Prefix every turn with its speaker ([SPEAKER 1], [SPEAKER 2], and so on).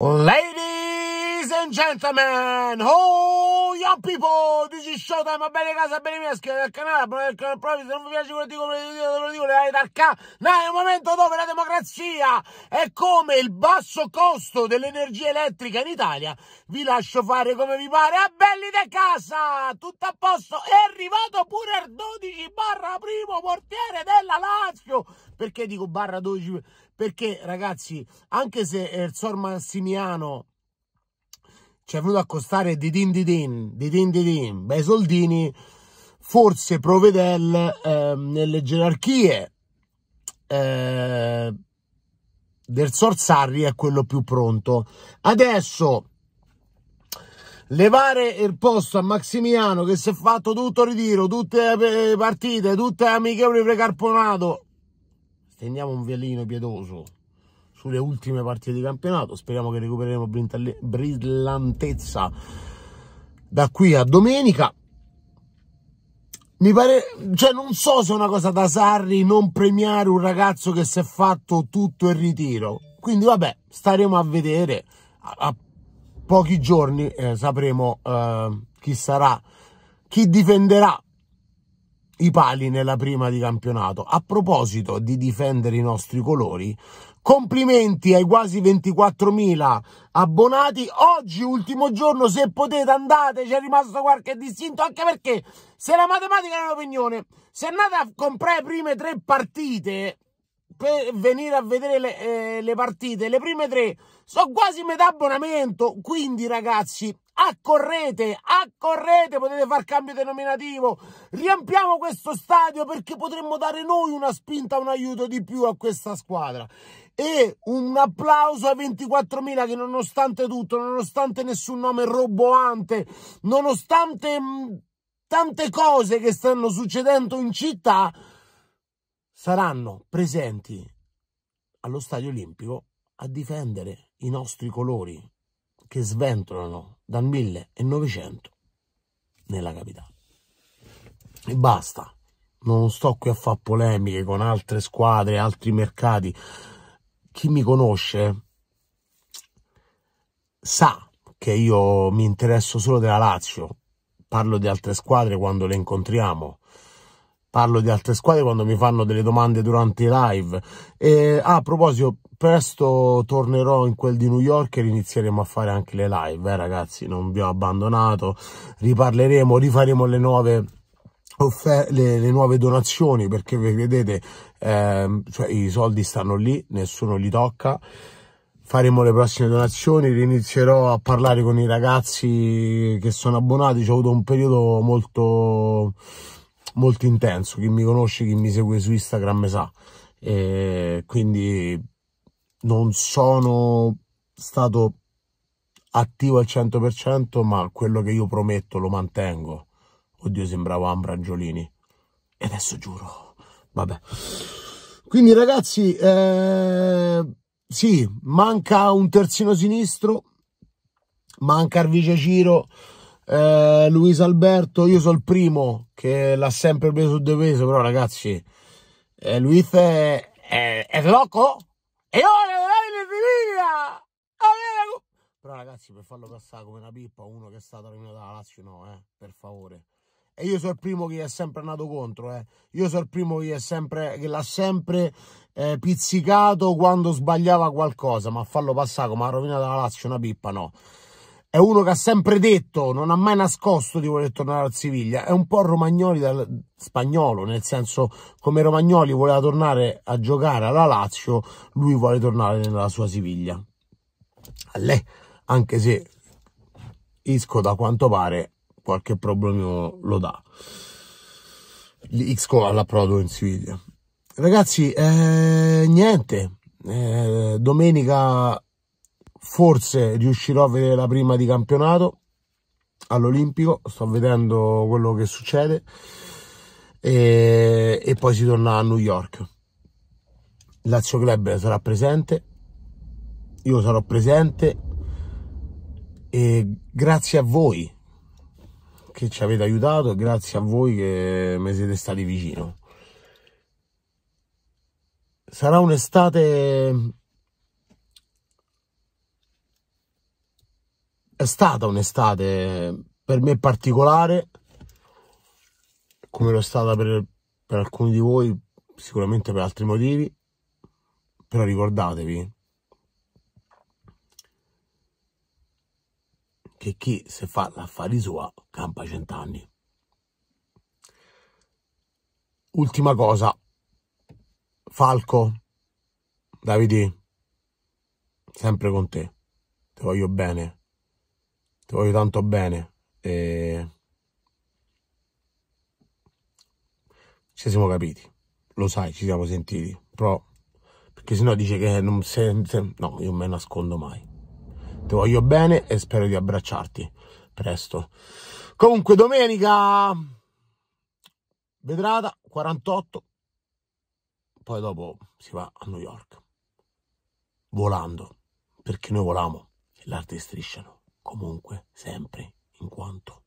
[SPEAKER 1] Ladies and gentlemen, oh, young people, this is Showtime, va bene casa, bene mia, iscrivetevi al canale, abbonate al canale proprio, se non vi piace quello che dico, ve lo dico, le dai dal canale, è un momento dove democrazia è come il basso costo dell'energia elettrica in Italia. Vi lascio fare come vi pare. A belli de casa, tutto a posto. È arrivato pure il 12 barra primo portiere della Lazio. Perché dico barra 12? Perché ragazzi, anche se il Sor Massimiano ci è venuto a costare di din di din, di din di din, bei soldini, forse Provedel eh, nelle gerarchie eh, del Sorsarri è quello più pronto. Adesso levare il posto a Maximiano che si è fatto tutto ritiro, tutte eh, le partite, tutte le amichevoli precarponato. Stendiamo un violino pietoso sulle ultime partite di campionato. Speriamo che recupereremo brillantezza da qui a domenica mi pare, cioè non so se è una cosa da Sarri non premiare un ragazzo che si è fatto tutto il ritiro. Quindi vabbè, staremo a vedere. A, a pochi giorni eh, sapremo eh, chi sarà, chi difenderà i pali nella prima di campionato. A proposito di difendere i nostri colori, Complimenti ai quasi 24.000 abbonati. Oggi, ultimo giorno, se potete andate, c'è rimasto qualche distinto, anche perché se la matematica è un'opinione, se andate a comprare le prime tre partite per venire a vedere le, eh, le partite, le prime tre sono quasi metà abbonamento, quindi ragazzi accorrete, accorrete, potete far cambio denominativo, riempiamo questo stadio perché potremmo dare noi una spinta, un aiuto di più a questa squadra e un applauso ai 24.000 che nonostante tutto, nonostante nessun nome roboante, nonostante mm, tante cose che stanno succedendo in città, saranno presenti allo Stadio Olimpico a difendere i nostri colori che sventolano dal 1900 nella capitale. E basta, non sto qui a fare polemiche con altre squadre, altri mercati chi mi conosce sa che io mi interesso solo della Lazio, parlo di altre squadre quando le incontriamo, parlo di altre squadre quando mi fanno delle domande durante i live. E, ah, a proposito, presto tornerò in quel di New York e inizieremo a fare anche le live, eh, ragazzi, non vi ho abbandonato, riparleremo, rifaremo le nuove offer- le, le, nuove donazioni perché vedete ehm, cioè, i soldi stanno lì, nessuno li tocca. Faremo le prossime donazioni, rinizierò a parlare con i ragazzi che sono abbonati. ho avuto un periodo molto, molto intenso. Chi mi conosce, chi mi segue su Instagram sa. E quindi non sono stato attivo al 100%, ma quello che io prometto lo mantengo. Oddio, sembrava Ambrangiolini. E adesso giuro. Vabbè. Quindi ragazzi, eh, sì, manca un terzino sinistro, manca il vice Ciro, eh, Luis Alberto, io sono il primo che l'ha sempre preso due peso, però ragazzi, eh, Luis è, è, è loco e ora è finita! Ah, però ragazzi, per farlo passare come una pippa, uno che è stato rovinato dalla Lazio, no, eh, per favore. E io sono il primo che è sempre nato contro, eh. Io sono il primo che, sempre, che l'ha sempre eh, pizzicato quando sbagliava qualcosa, ma farlo passare come ha rovinato la Lazio una pippa, no. È uno che ha sempre detto, non ha mai nascosto di voler tornare al Siviglia. È un po' Romagnoli dal spagnolo, nel senso come Romagnoli voleva tornare a giocare alla Lazio, lui vuole tornare nella sua Siviglia. A lei, anche se Isco da quanto pare qualche problema lo dà. Xco alla Prodo in Nvidia. Ragazzi, eh, niente. Eh, domenica forse riuscirò a vedere la prima di campionato all'Olimpico. Sto vedendo quello che succede. E, e poi si torna a New York. Lazio Club sarà presente. Io sarò presente. E grazie a voi che ci avete aiutato e grazie a voi che mi siete stati vicino. Sarà un'estate... È stata un'estate per me particolare, come lo è stata per, per alcuni di voi, sicuramente per altri motivi, però ricordatevi che chi se fa l'affari sua campa cent'anni. Ultima cosa, Falco, Davide, sempre con te, ti voglio bene, ti voglio tanto bene. E... Ci siamo capiti, lo sai, ci siamo sentiti, però perché sennò dice che non sente, no, io non me nascondo mai. Ti voglio bene e spero di abbracciarti presto. Comunque domenica vedrata 48 poi dopo si va a New York volando perché noi voliamo e l'arte strisciano comunque sempre in quanto